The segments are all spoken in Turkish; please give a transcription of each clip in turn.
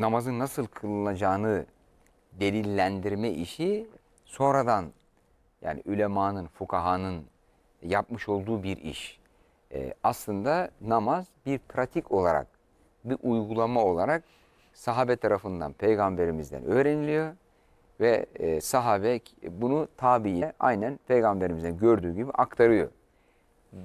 namazın nasıl kılınacağını delillendirme işi sonradan yani ülemanın, fukahanın yapmış olduğu bir iş. E, aslında namaz bir pratik olarak, bir uygulama olarak sahabe tarafından, peygamberimizden öğreniliyor. Ve e, sahabe bunu tabiine aynen peygamberimizden gördüğü gibi aktarıyor.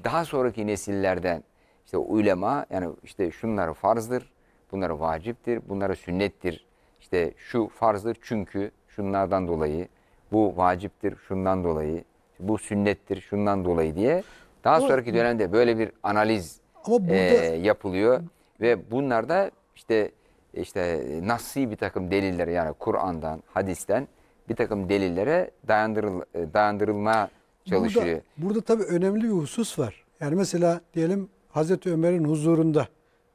Daha sonraki nesillerden işte ulema yani işte şunlar farzdır, bunlara vaciptir, bunlara sünnettir. İşte şu farzdır çünkü şunlardan dolayı, bu vaciptir şundan dolayı, bu sünnettir şundan dolayı diye. Daha ama, sonraki dönemde böyle bir analiz ama e, burada, e, yapılıyor ve bunlarda işte işte nassi bir takım deliller yani Kur'an'dan, hadisten bir takım delillere dayandırıl, e, dayandırılma çalışıyor. Burada, burada tabii önemli bir husus var. Yani mesela diyelim Hazreti Ömer'in huzurunda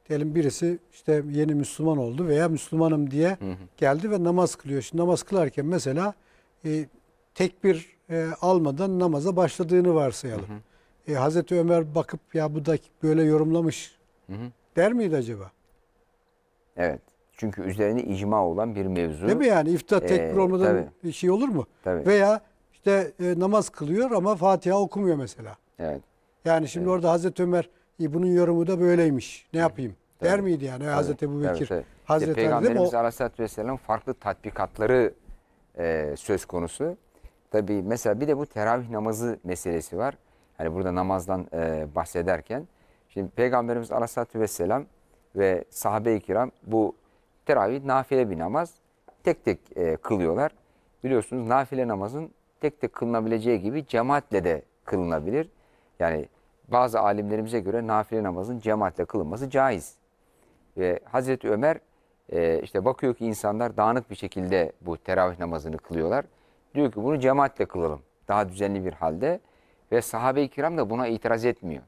diyelim birisi işte yeni Müslüman oldu veya Müslümanım diye geldi ve namaz kılıyor. Şimdi namaz kılarken mesela e, tekbir e, almadan namaza başladığını varsayalım. Hı hı. E, Hazreti Ömer bakıp ya bu da böyle yorumlamış hı hı. der miydi acaba? Evet. Çünkü üzerine icma olan bir mevzu. Değil mi yani? İfta ee, tekbir ee, olmadan tabii. bir şey olur mu? Tabii. Veya işte e, namaz kılıyor ama Fatiha okumuyor mesela. Evet. Yani şimdi evet. orada Hazreti Ömer e, bunun yorumu da böyleymiş. Ne yapayım? der evet. miydi yani Hazreti Ebu Bekir? Evet, evet. Hazreti Peygamberimiz o... Aleyhisselatü Vesselam farklı tatbikatları e, söz konusu. Tabi mesela bir de bu teravih namazı meselesi var. Hani burada namazdan e, bahsederken. Şimdi Peygamberimiz Aleyhisselatü Vesselam ve sahabe-i kiram bu teravih nafile bir namaz. Tek tek e, kılıyorlar. Biliyorsunuz nafile namazın tek tek kılınabileceği gibi cemaatle de kılınabilir. Yani bazı alimlerimize göre nafile namazın cemaatle kılınması caiz. Ve Hazreti Ömer e, işte bakıyor ki insanlar dağınık bir şekilde bu teravih namazını kılıyorlar. Diyor ki bunu cemaatle kılalım. Daha düzenli bir halde. Ve sahabe-i kiram da buna itiraz etmiyor.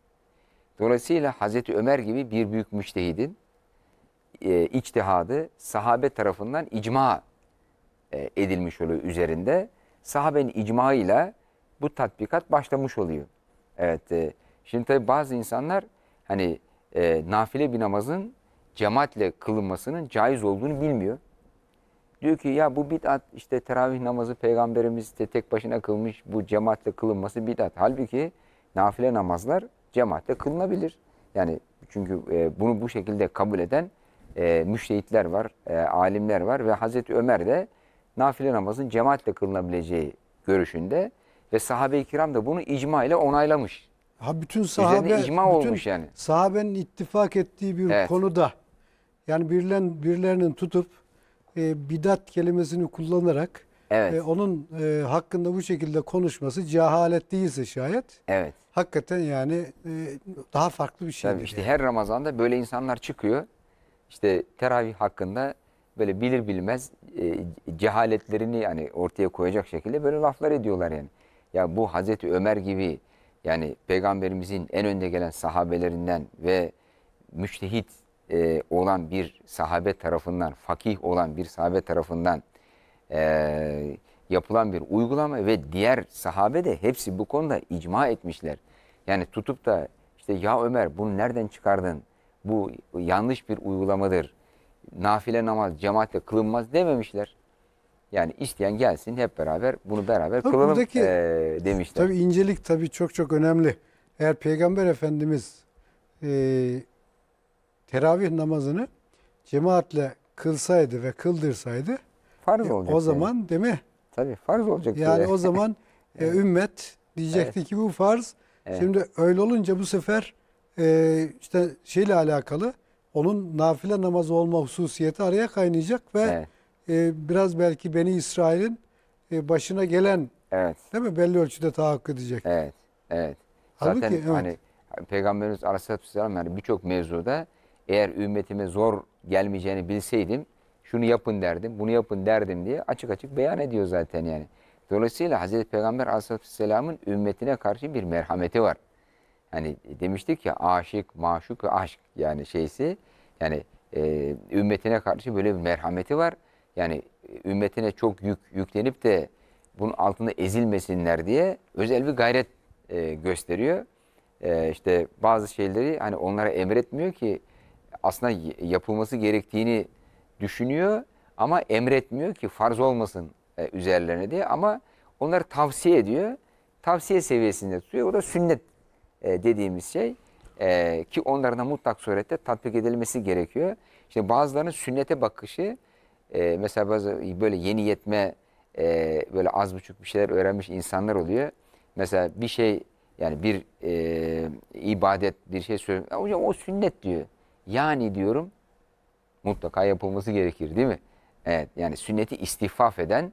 Dolayısıyla Hazreti Ömer gibi bir büyük müştehidin e, içtihadı sahabe tarafından icma e, edilmiş oluyor üzerinde. Sahabenin icmaıyla bu tatbikat başlamış oluyor. Evet. E, şimdi tabi bazı insanlar hani e, nafile bir namazın cemaatle kılınmasının caiz olduğunu bilmiyor. Diyor ki ya bu bid'at işte teravih namazı peygamberimiz de tek başına kılmış bu cemaatle kılınması bid'at. Halbuki nafile namazlar cemaatle kılınabilir. Yani çünkü e, bunu bu şekilde kabul eden e, müştehitler var, e, alimler var ve Hazreti Ömer de nafile namazın cemaatle kılınabileceği görüşünde ve sahabe-i kiram da bunu icma ile onaylamış. Ha bütün sahabe icma bütün olmuş yani. Sahabenin ittifak ettiği bir evet. konuda yani birilen, birilerinin tutup e, bidat kelimesini kullanarak evet. e, onun e, hakkında bu şekilde konuşması cehalet değilse şayet. Evet. Hakikaten yani e, daha farklı bir şey. Tabii işte yani. her Ramazan'da böyle insanlar çıkıyor. İşte teravih hakkında böyle bilir bilmez e, cehaletlerini yani ortaya koyacak şekilde böyle laflar ediyorlar yani. Ya bu Hazreti Ömer gibi yani peygamberimizin en önde gelen sahabelerinden ve müştehit e, olan bir sahabe tarafından, fakih olan bir sahabe tarafından e, yapılan bir uygulama ve diğer sahabe de hepsi bu konuda icma etmişler. Yani tutup da işte ya Ömer bunu nereden çıkardın? Bu yanlış bir uygulamadır. Nafile namaz cemaatle kılınmaz dememişler. Yani isteyen gelsin hep beraber bunu beraber tabii kılalım buradaki, e, demişler. Tabii incelik tabii çok çok önemli. Eğer Peygamber Efendimiz e, teravih namazını cemaatle kılsaydı ve kıldırsaydı farz e, O zaman yani. değil mi? Tabii farz olacak. Yani o zaman e, ümmet diyecekti evet. ki bu farz. Evet. Şimdi öyle olunca bu sefer e, işte şeyle alakalı onun nafile namazı olma hususiyeti araya kaynayacak ve evet. e, biraz belki Beni İsrail'in e, başına gelen evet. değil mi? Belli ölçüde tahakkuk edecek. Evet. Evet. Halbuki, Zaten evet. hani Peygamberimiz Aleyhisselatü Vesselam yani birçok mevzuda eğer ümmetime zor gelmeyeceğini bilseydim şunu yapın derdim, bunu yapın derdim diye açık açık beyan ediyor zaten yani. Dolayısıyla Hz. Peygamber aleyhisselamın ümmetine karşı bir merhameti var. Hani demiştik ya aşık, maşuk aşk yani şeysi yani e, ümmetine karşı böyle bir merhameti var. Yani e, ümmetine çok yük yüklenip de bunun altında ezilmesinler diye özel bir gayret e, gösteriyor. E, işte bazı şeyleri hani onlara emretmiyor ki aslında yapılması gerektiğini düşünüyor ama emretmiyor ki farz olmasın e, üzerlerine diye ama onları tavsiye ediyor. Tavsiye seviyesinde tutuyor. O da sünnet e, dediğimiz şey e, ki onların da mutlak surette tatbik edilmesi gerekiyor. Şimdi bazılarının sünnete bakışı e, mesela bazı böyle yeni yetme e, böyle az buçuk bir şeyler öğrenmiş insanlar oluyor. Mesela bir şey yani bir e, ibadet bir şey söylüyor. Hocam o sünnet diyor. Yani diyorum mutlaka yapılması gerekir değil mi? Evet yani sünneti istifaf eden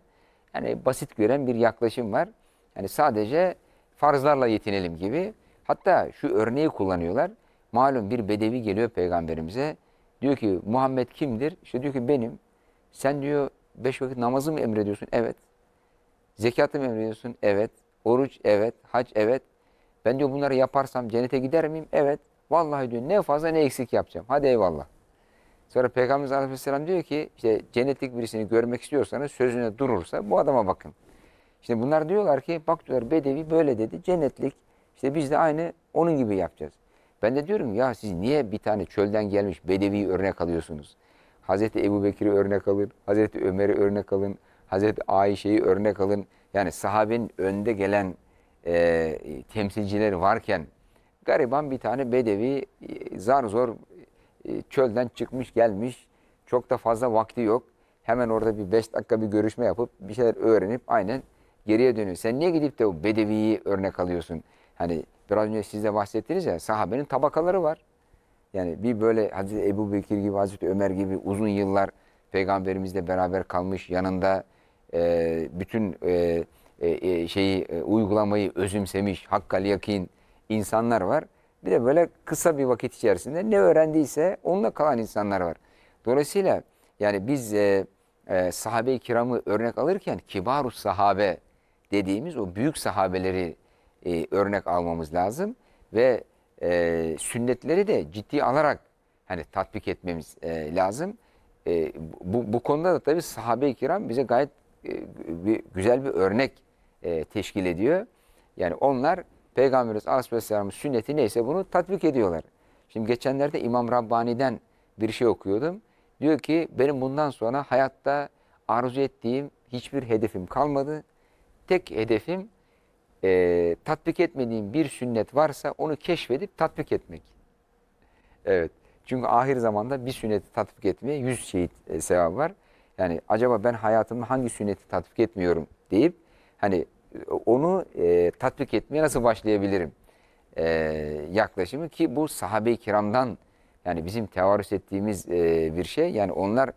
yani basit gören bir yaklaşım var. Yani sadece farzlarla yetinelim gibi. Hatta şu örneği kullanıyorlar. Malum bir bedevi geliyor peygamberimize. Diyor ki Muhammed kimdir? İşte diyor ki benim. Sen diyor beş vakit namazı mı emrediyorsun? Evet. Zekatı mı emrediyorsun? Evet. Oruç evet. Hac evet. Ben diyor bunları yaparsam cennete gider miyim? Evet. Vallahi diyor ne fazla ne eksik yapacağım. Hadi eyvallah. Sonra Peygamberimiz Aleyhisselam diyor ki işte cennetlik birisini görmek istiyorsanız sözüne durursa bu adama bakın. Şimdi bunlar diyorlar ki bak diyorlar Bedevi böyle dedi cennetlik işte biz de aynı onun gibi yapacağız. Ben de diyorum ya siz niye bir tane çölden gelmiş Bedevi örnek alıyorsunuz? Hazreti Ebu Bekir'i örnek alın, Hazreti Ömer'i örnek alın, Hazreti Ayşe'yi örnek alın. Yani sahabenin önde gelen e, temsilcileri varken Gariban bir tane bedevi e, zar zor e, çölden çıkmış gelmiş. Çok da fazla vakti yok. Hemen orada bir beş dakika bir görüşme yapıp bir şeyler öğrenip aynen geriye dönüyor. Sen niye gidip de o bedeviyi örnek alıyorsun? Hani biraz önce siz de bahsettiniz ya sahabenin tabakaları var. Yani bir böyle Hazreti Ebu Bekir gibi, Hazreti Ömer gibi uzun yıllar peygamberimizle beraber kalmış yanında e, bütün e, e, e şeyi e, uygulamayı özümsemiş, hakkal yakin insanlar var. Bir de böyle kısa bir vakit içerisinde ne öğrendiyse onunla kalan insanlar var. Dolayısıyla yani biz e, e, sahabe-i kiramı örnek alırken kibar kibaru sahabe dediğimiz o büyük sahabeleri e, örnek almamız lazım. Ve e, sünnetleri de ciddi alarak hani tatbik etmemiz e, lazım. E, bu, bu konuda da tabii sahabe-i kiram bize gayet e, bir, güzel bir örnek e, teşkil ediyor. Yani onlar Peygamberimiz Aleyhisselam'ın sünneti neyse bunu tatbik ediyorlar. Şimdi geçenlerde İmam Rabbani'den bir şey okuyordum. Diyor ki benim bundan sonra hayatta arzu ettiğim hiçbir hedefim kalmadı. Tek hedefim e, tatbik etmediğim bir sünnet varsa onu keşfedip tatbik etmek. Evet. Çünkü ahir zamanda bir sünneti tatbik etmeye yüz şehit e, sevabı var. Yani acaba ben hayatımda hangi sünneti tatbik etmiyorum deyip hani onu e, tatbik etmeye nasıl başlayabilirim e, yaklaşımı ki bu sahabe-i kiramdan yani bizim tevarüs ettiğimiz e, bir şey. Yani onlar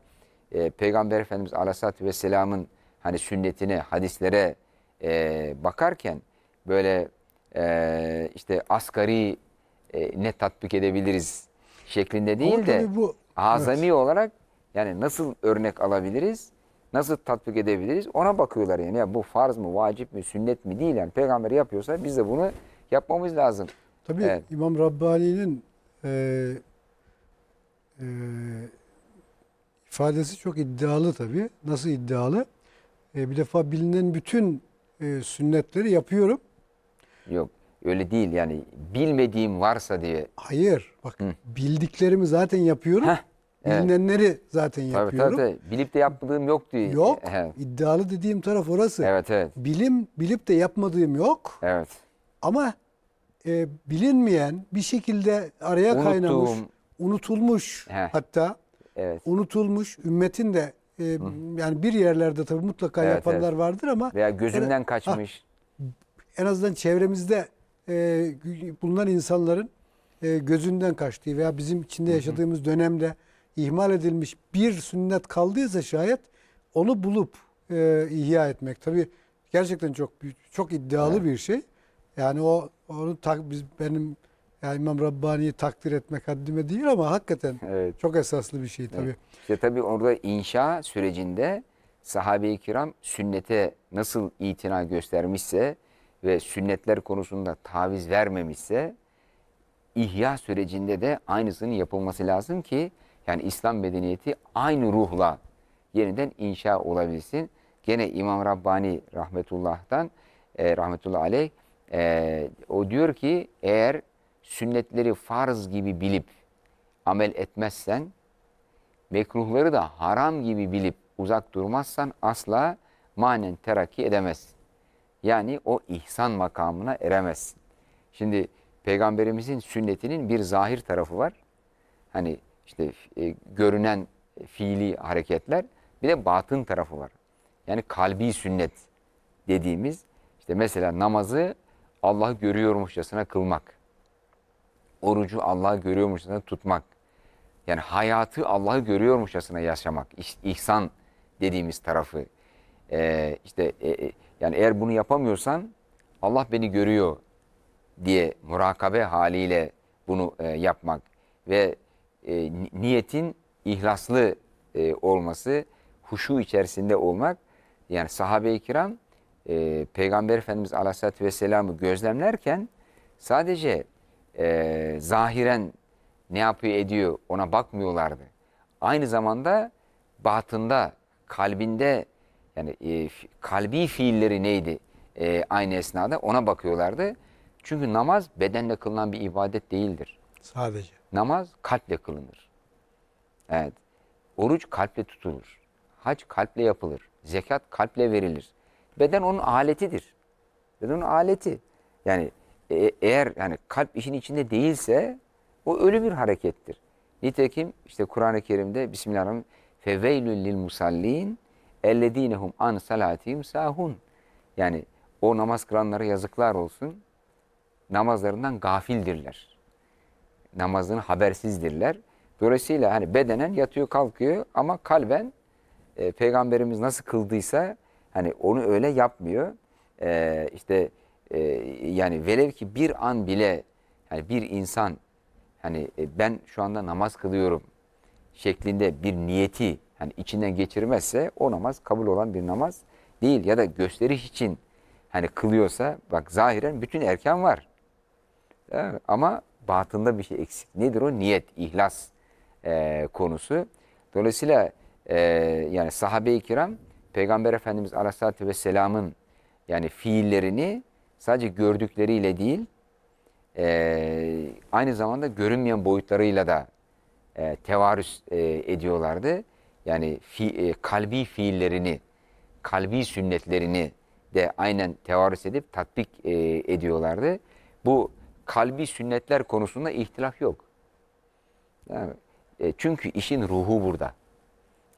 e, Peygamber Efendimiz Aleyhisselatü Vesselam'ın hani sünnetine, hadislere e, bakarken böyle e, işte asgari e, ne tatbik edebiliriz şeklinde değil Ama de bu, azami evet. olarak yani nasıl örnek alabiliriz? nasıl tatbik edebiliriz ona bakıyorlar yani. Ya bu farz mı, vacip mi, sünnet mi değil yani. Peygamber yapıyorsa biz de bunu yapmamız lazım. Tabii evet. İmam Rabbani'nin e, e, ifadesi çok iddialı tabii. Nasıl iddialı? E, bir defa bilinen bütün e, sünnetleri yapıyorum. Yok öyle değil yani bilmediğim varsa diye. Hayır bak Hı. bildiklerimi zaten yapıyorum. Heh. Evet. Bilinenleri zaten tabii, yapıyorum. Tabii tabii. Bilip de yapmadığım yok diye. Yok. İddialı dediğim taraf orası. Evet evet. Bilim bilip de yapmadığım yok. Evet. Ama e, bilinmeyen bir şekilde araya Unuttuğum... kaynamış, unutulmuş Heh. hatta. Evet. Unutulmuş ümmetin de e, yani bir yerlerde tabii mutlaka evet, yapanlar evet. vardır ama veya gözümden en, kaçmış. Ha, ah, en azından çevremizde e, bulunan insanların e, gözünden kaçtığı veya bizim içinde yaşadığımız dönemde ihmal edilmiş bir sünnet kaldıysa şayet onu bulup e, ihya etmek. Tabi gerçekten çok çok iddialı evet. bir şey. Yani o onu tak biz benim yani İmam Rabbani'yi takdir etmek haddime değil ama hakikaten evet. çok esaslı bir şey tabi Evet. İşte tabii orada inşa sürecinde sahabe-i kiram sünnete nasıl itina göstermişse ve sünnetler konusunda taviz vermemişse ihya sürecinde de aynısının yapılması lazım ki yani İslam medeniyeti aynı ruhla yeniden inşa olabilsin. Gene İmam Rabbani rahmetullah'tan e, rahmetullahi aleyh e, o diyor ki eğer sünnetleri farz gibi bilip amel etmezsen mekruhları da haram gibi bilip uzak durmazsan asla manen terakki edemezsin. Yani o ihsan makamına eremezsin. Şimdi peygamberimizin sünnetinin bir zahir tarafı var. Hani işte e, görünen fiili hareketler bir de batın tarafı var. Yani kalbi sünnet dediğimiz işte mesela namazı Allahı görüyormuşçasına kılmak. Orucu Allahı görüyormuşçasına tutmak. Yani hayatı Allahı görüyormuşçasına yaşamak. İhsan dediğimiz tarafı. Ee, işte e, e, yani eğer bunu yapamıyorsan Allah beni görüyor diye murakabe haliyle bunu e, yapmak ve e, niyetin ihlaslı e, olması, huşu içerisinde olmak. Yani sahabe-i kiram e, Peygamber Efendimiz Aleyhisselatü Vesselam'ı gözlemlerken sadece e, zahiren ne yapıyor ediyor ona bakmıyorlardı. Aynı zamanda batında, kalbinde yani e, kalbi fiilleri neydi e, aynı esnada ona bakıyorlardı. Çünkü namaz bedenle kılınan bir ibadet değildir. Sadece. Namaz kalple kılınır. Evet. Oruç kalple tutulur. Hac kalple yapılır. Zekat kalple verilir. Beden onun aletidir. Beden onun aleti. Yani e eğer yani kalp işin içinde değilse o ölü bir harekettir. Nitekim işte Kur'an-ı Kerim'de Bismillahirrahmanirrahim feveylül lil musallin elledinehum an salatihim sahun. Yani o namaz kılanlara yazıklar olsun. Namazlarından gafildirler namazını habersizdirler. Dolayısıyla hani bedenen yatıyor kalkıyor ama kalben e, peygamberimiz nasıl kıldıysa hani onu öyle yapmıyor. E, işte e, yani velev ki bir an bile yani bir insan hani e, ben şu anda namaz kılıyorum şeklinde bir niyeti hani içinden geçirmezse o namaz kabul olan bir namaz değil ya da gösteriş için hani kılıyorsa bak zahiren bütün erken var. ama batında bir şey eksik. Nedir o? Niyet, ihlas e, konusu. Dolayısıyla e, yani sahabe-i kiram Peygamber Efendimiz Aleyhisselatü Vesselam'ın yani fiillerini sadece gördükleriyle değil e, aynı zamanda görünmeyen boyutlarıyla da e, tevarüs e, ediyorlardı. Yani fi, e, kalbi fiillerini, kalbi sünnetlerini de aynen tevarüs edip tatbik e, ediyorlardı. Bu kalbi sünnetler konusunda ihtilaf yok. Yani, e, çünkü işin ruhu burada.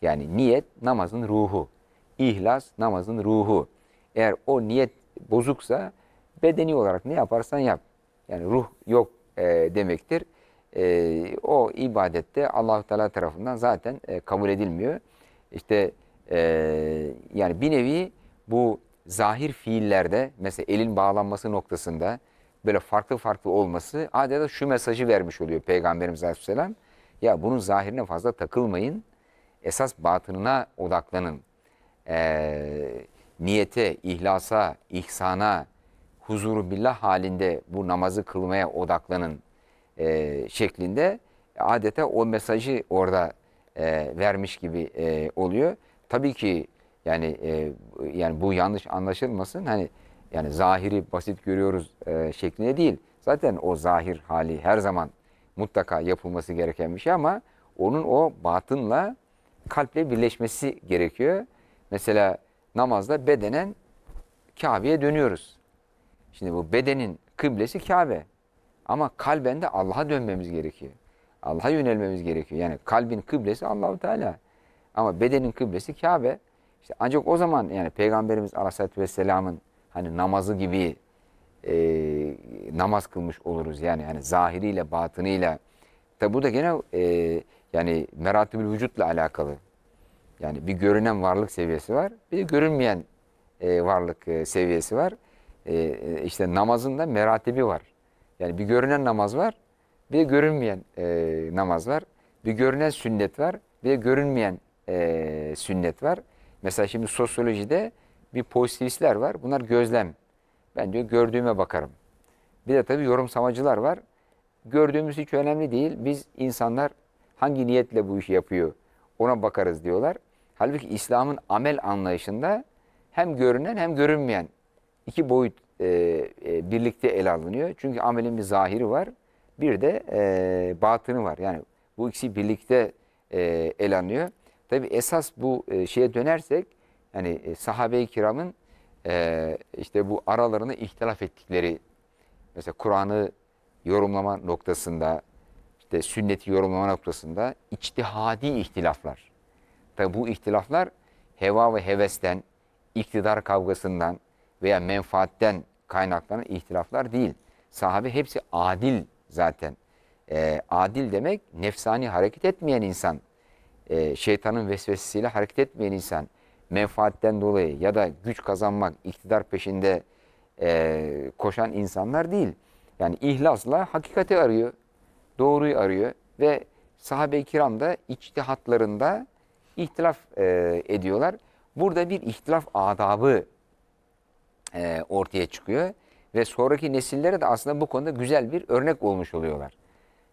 Yani niyet namazın ruhu. İhlas namazın ruhu. Eğer o niyet bozuksa bedeni olarak ne yaparsan yap. Yani ruh yok e, demektir. E, o ibadette allah Teala tarafından zaten e, kabul edilmiyor. İşte e, yani bir nevi bu zahir fiillerde mesela elin bağlanması noktasında böyle farklı farklı olması adeta şu mesajı vermiş oluyor Peygamberimiz Aleyhisselam. Ya bunun zahirine fazla takılmayın. Esas batınına odaklanın. Ee, niyete, ihlasa, ihsana, huzuru billah halinde bu namazı kılmaya odaklanın e, şeklinde adeta o mesajı orada e, vermiş gibi e, oluyor. Tabii ki yani e, yani bu yanlış anlaşılmasın. Hani yani zahiri basit görüyoruz e, şeklinde değil. Zaten o zahir hali her zaman mutlaka yapılması gereken bir şey ama onun o batınla kalple birleşmesi gerekiyor. Mesela namazda bedenen Kabe'ye dönüyoruz. Şimdi bu bedenin kıblesi Kabe. Ama kalben de Allah'a dönmemiz gerekiyor. Allah'a yönelmemiz gerekiyor. Yani kalbin kıblesi Allahu Teala. Ama bedenin kıblesi Kabe. İşte ancak o zaman yani Peygamberimiz Aleyhisselatü Vesselam'ın hani namazı gibi e, namaz kılmış oluruz. Yani hani zahiriyle batınıyla. Tabi bu da gene e, yani meratibül vücutla alakalı. Yani bir görünen varlık seviyesi var. Bir de görünmeyen e, varlık e, seviyesi var. E, e, işte namazın da meratibi var. Yani bir görünen namaz var. Bir de görünmeyen e, namaz var. Bir görünen sünnet var. Bir de görünmeyen e, sünnet var. Mesela şimdi sosyolojide bir pozitivistler var. Bunlar gözlem. Ben diyor gördüğüme bakarım. Bir de tabii yorumsamacılar var. Gördüğümüz hiç önemli değil. Biz insanlar hangi niyetle bu işi yapıyor ona bakarız diyorlar. Halbuki İslam'ın amel anlayışında hem görünen hem görünmeyen iki boyut e, e, birlikte ele alınıyor. Çünkü amelin bir zahiri var, bir de e, batını var. Yani bu ikisi birlikte e, ele alınıyor. Tabi esas bu e, şeye dönersek yani e, sahabe-i kiramın e, işte bu aralarını ihtilaf ettikleri mesela Kur'an'ı yorumlama noktasında işte sünneti yorumlama noktasında içtihadi ihtilaflar. Tabi bu ihtilaflar heva ve hevesten, iktidar kavgasından veya menfaatten kaynaklanan ihtilaflar değil. Sahabe hepsi adil zaten. E, adil demek nefsani hareket etmeyen insan. E, şeytanın vesvesesiyle hareket etmeyen insan menfaatten dolayı ya da güç kazanmak, iktidar peşinde e, koşan insanlar değil. Yani ihlasla hakikati arıyor, doğruyu arıyor ve sahabe-i kiram da içtihatlarında ihtilaf e, ediyorlar. Burada bir ihtilaf adabı e, ortaya çıkıyor ve sonraki nesillere de aslında bu konuda güzel bir örnek olmuş oluyorlar.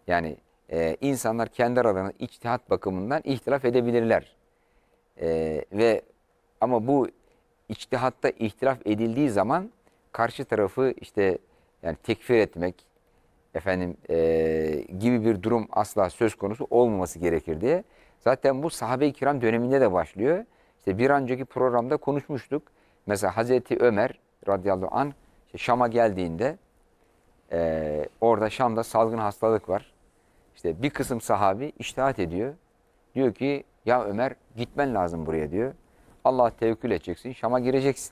Yani e, insanlar kendi aralarında içtihat bakımından ihtilaf edebilirler. E, ve ama bu içtihatta ihtilaf edildiği zaman karşı tarafı işte yani tekfir etmek efendim e, gibi bir durum asla söz konusu olmaması gerekir diye. Zaten bu sahabe-i kiram döneminde de başlıyor. İşte bir önceki programda konuşmuştuk. Mesela Hazreti Ömer radıyallahu an işte Şam'a geldiğinde e, orada Şam'da salgın hastalık var. İşte bir kısım sahabi iştihat ediyor. Diyor ki ya Ömer gitmen lazım buraya diyor. Allah tevekkül edeceksin. Şam'a gireceksin.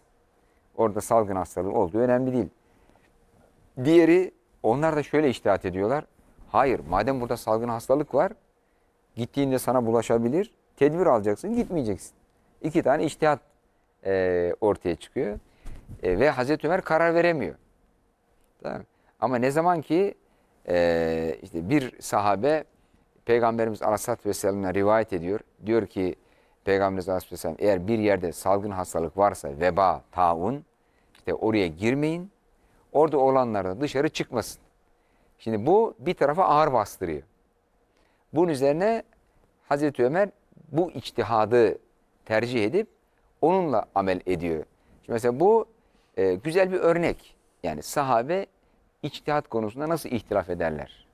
Orada salgın hastalığı olduğu önemli değil. Diğeri onlar da şöyle iştihat ediyorlar. Hayır madem burada salgın hastalık var gittiğinde sana bulaşabilir. Tedbir alacaksın gitmeyeceksin. İki tane iştihat e, ortaya çıkıyor. E, ve Hazreti Ömer karar veremiyor. Tamam. Ama ne zaman ki e, işte bir sahabe Peygamberimiz Aleyhisselatü Vesselam'a rivayet ediyor. Diyor ki Peygamberimiz Aleyhisselam eğer bir yerde salgın hastalık varsa veba, taun işte oraya girmeyin. Orada olanlar da dışarı çıkmasın. Şimdi bu bir tarafa ağır bastırıyor. Bunun üzerine Hazreti Ömer bu içtihadı tercih edip onunla amel ediyor. Şimdi mesela bu e, güzel bir örnek. Yani sahabe içtihat konusunda nasıl ihtilaf ederler?